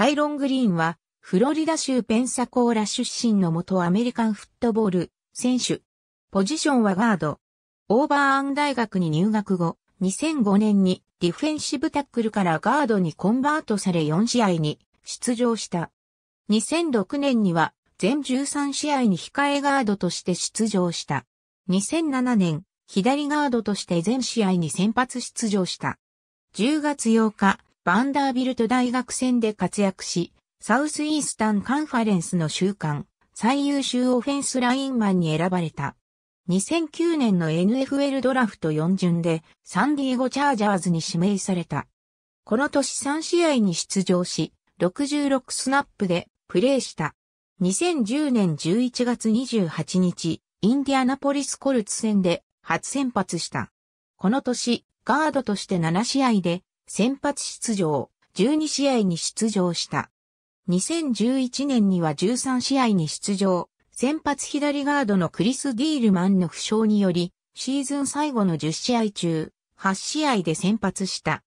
タイロン・グリーンは、フロリダ州ペンサコーラ出身の元アメリカンフットボール選手。ポジションはガード。オーバーアン大学に入学後、2005年にディフェンシブタックルからガードにコンバートされ4試合に出場した。2006年には全13試合に控えガードとして出場した。2007年、左ガードとして全試合に先発出場した。10月8日、バンダービルト大学戦で活躍し、サウスイースタンカンファレンスの週間、最優秀オフェンスラインマンに選ばれた。2009年の NFL ドラフト4巡でサンディエゴチャージャーズに指名された。この年3試合に出場し、66スナップでプレーした。2010年11月28日、インディアナポリスコルツ戦で初先発した。この年、ガードとして7試合で先発出場、12試合に出場した。2011年には13試合に出場、先発左ガードのクリス・ディールマンの負傷により、シーズン最後の10試合中、8試合で先発した。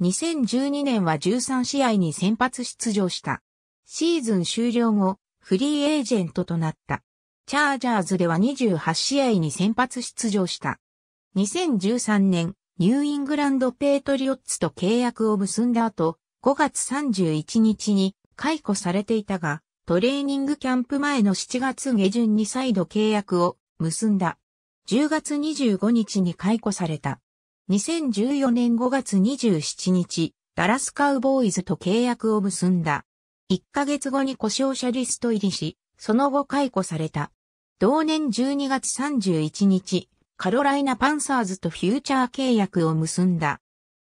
2012年は13試合に先発出場した。シーズン終了後、フリーエージェントとなった。チャージャーズでは28試合に先発出場した。2013年、ニューイングランドペートリオッツと契約を結んだ後、5月31日に解雇されていたが、トレーニングキャンプ前の7月下旬に再度契約を結んだ。10月25日に解雇された。2014年5月27日、ダラスカウボーイズと契約を結んだ。1ヶ月後に故障者リスト入りし、その後解雇された。同年12月31日、カロライナパンサーズとフューチャー契約を結んだ。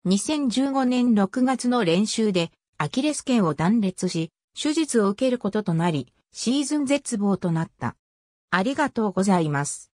2015年6月の練習でアキレス腱を断裂し、手術を受けることとなり、シーズン絶望となった。ありがとうございます。